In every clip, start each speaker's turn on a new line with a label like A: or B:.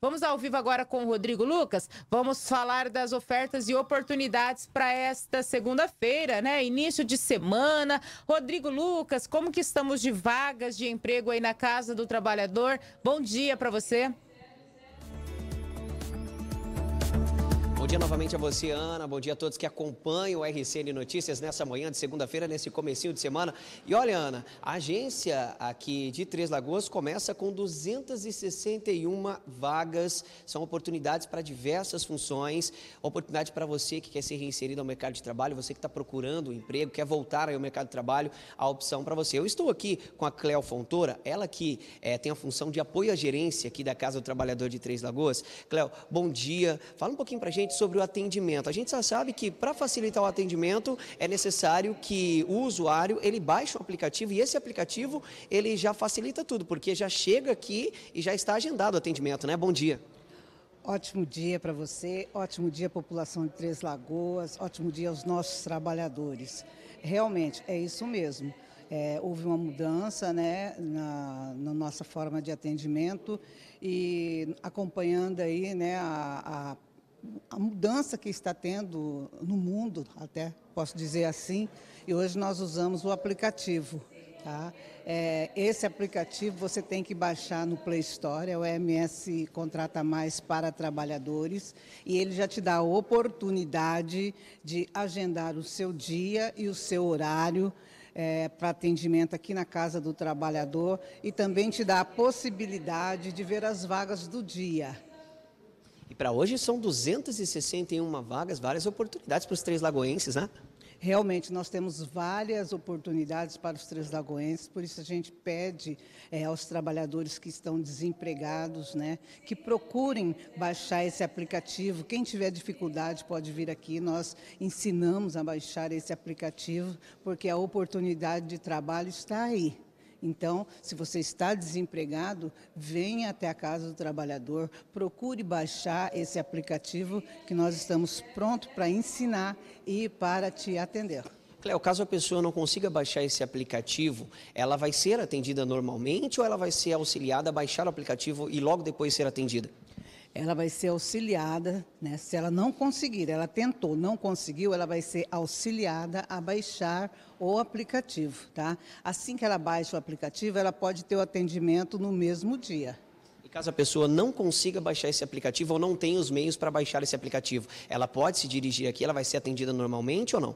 A: Vamos ao vivo agora com o Rodrigo Lucas. Vamos falar das ofertas e oportunidades para esta segunda-feira, né? Início de semana. Rodrigo Lucas, como que estamos de vagas de emprego aí na Casa do Trabalhador? Bom dia para você.
B: dia novamente a você, Ana. Bom dia a todos que acompanham o RCN Notícias nessa manhã de segunda-feira, nesse comecinho de semana. E olha, Ana, a agência aqui de Três Lagoas começa com 261 vagas. São oportunidades para diversas funções. Oportunidade para você que quer ser reinserido ao mercado de trabalho, você que está procurando um emprego, quer voltar ao mercado de trabalho, a opção para você. Eu estou aqui com a Cléo Fontoura, ela que é, tem a função de apoio à gerência aqui da Casa do Trabalhador de Três Lagoas. Cléo, bom dia. Fala um pouquinho para gente sobre o atendimento. A gente já sabe que para facilitar o atendimento é necessário que o usuário ele baixe o aplicativo e esse aplicativo ele já facilita tudo, porque já chega aqui e já está agendado o atendimento, né? Bom dia.
A: Ótimo dia para você, ótimo dia população de Três Lagoas, ótimo dia aos nossos trabalhadores. Realmente é isso mesmo. É, houve uma mudança né, na, na, nossa forma de atendimento e acompanhando aí né, a, a a mudança que está tendo no mundo, até posso dizer assim, e hoje nós usamos o aplicativo. Tá? É, esse aplicativo você tem que baixar no Play Store, é o MS Contrata Mais para Trabalhadores, e ele já te dá a oportunidade de agendar o seu dia e o seu horário é, para atendimento aqui na Casa do Trabalhador e também te dá a possibilidade de ver as vagas do dia.
B: E para hoje são 261 vagas, várias oportunidades para os três lagoenses, né?
A: Realmente, nós temos várias oportunidades para os Três Lagoenses, por isso a gente pede é, aos trabalhadores que estão desempregados né, que procurem baixar esse aplicativo. Quem tiver dificuldade pode vir aqui, nós ensinamos a baixar esse aplicativo, porque a oportunidade de trabalho está aí. Então, se você está desempregado, venha até a Casa do Trabalhador, procure baixar esse aplicativo que nós estamos prontos para ensinar e para te atender.
B: Cléo, caso a pessoa não consiga baixar esse aplicativo, ela vai ser atendida normalmente ou ela vai ser auxiliada a baixar o aplicativo e logo depois ser atendida?
A: ela vai ser auxiliada, né? se ela não conseguir, ela tentou, não conseguiu, ela vai ser auxiliada a baixar o aplicativo. Tá? Assim que ela baixa o aplicativo, ela pode ter o atendimento no mesmo dia.
B: E caso a pessoa não consiga baixar esse aplicativo ou não tenha os meios para baixar esse aplicativo, ela pode se dirigir aqui, ela vai ser atendida normalmente ou não?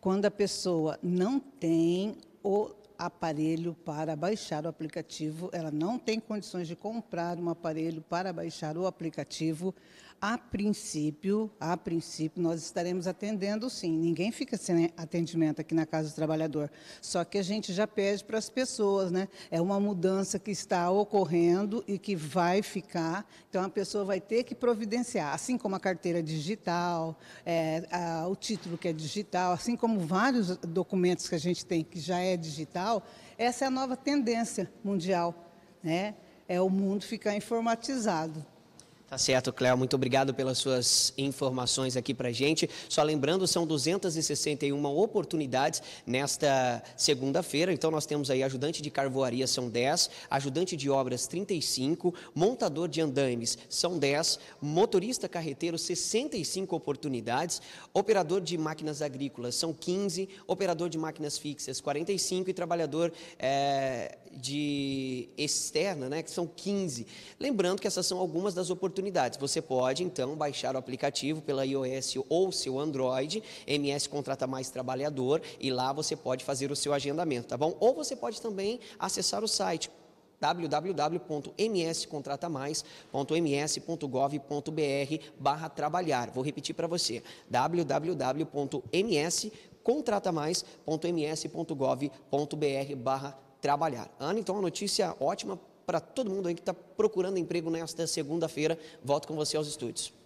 A: Quando a pessoa não tem o aparelho para baixar o aplicativo, ela não tem condições de comprar um aparelho para baixar o aplicativo. A princípio, a princípio nós estaremos atendendo sim. Ninguém fica sem atendimento aqui na Casa do Trabalhador. Só que a gente já pede para as pessoas, né? É uma mudança que está ocorrendo e que vai ficar. Então a pessoa vai ter que providenciar, assim como a carteira digital, é, a, o título que é digital, assim como vários documentos que a gente tem que já é digital digital, essa é a nova tendência mundial, né? É o mundo ficar informatizado.
B: Tá certo, Cléo. Muito obrigado pelas suas informações aqui para gente. Só lembrando, são 261 oportunidades nesta segunda-feira. Então, nós temos aí ajudante de carvoaria, são 10, ajudante de obras, 35, montador de andames, são 10, motorista carreteiro, 65 oportunidades, operador de máquinas agrícolas, são 15, operador de máquinas fixas, 45 e trabalhador é, de externa, né, que são 15. Lembrando que essas são algumas das oportunidades. Você pode, então, baixar o aplicativo pela iOS ou seu Android, MS Contrata Mais Trabalhador, e lá você pode fazer o seu agendamento, tá bom? Ou você pode também acessar o site www.mscontratamais.ms.gov.br barra trabalhar. Vou repetir para você, www.mscontratamais.ms.gov.br barra trabalhar. Ana, então, uma notícia ótima para todo mundo aí que está procurando emprego nesta segunda-feira. Volto com você aos estúdios.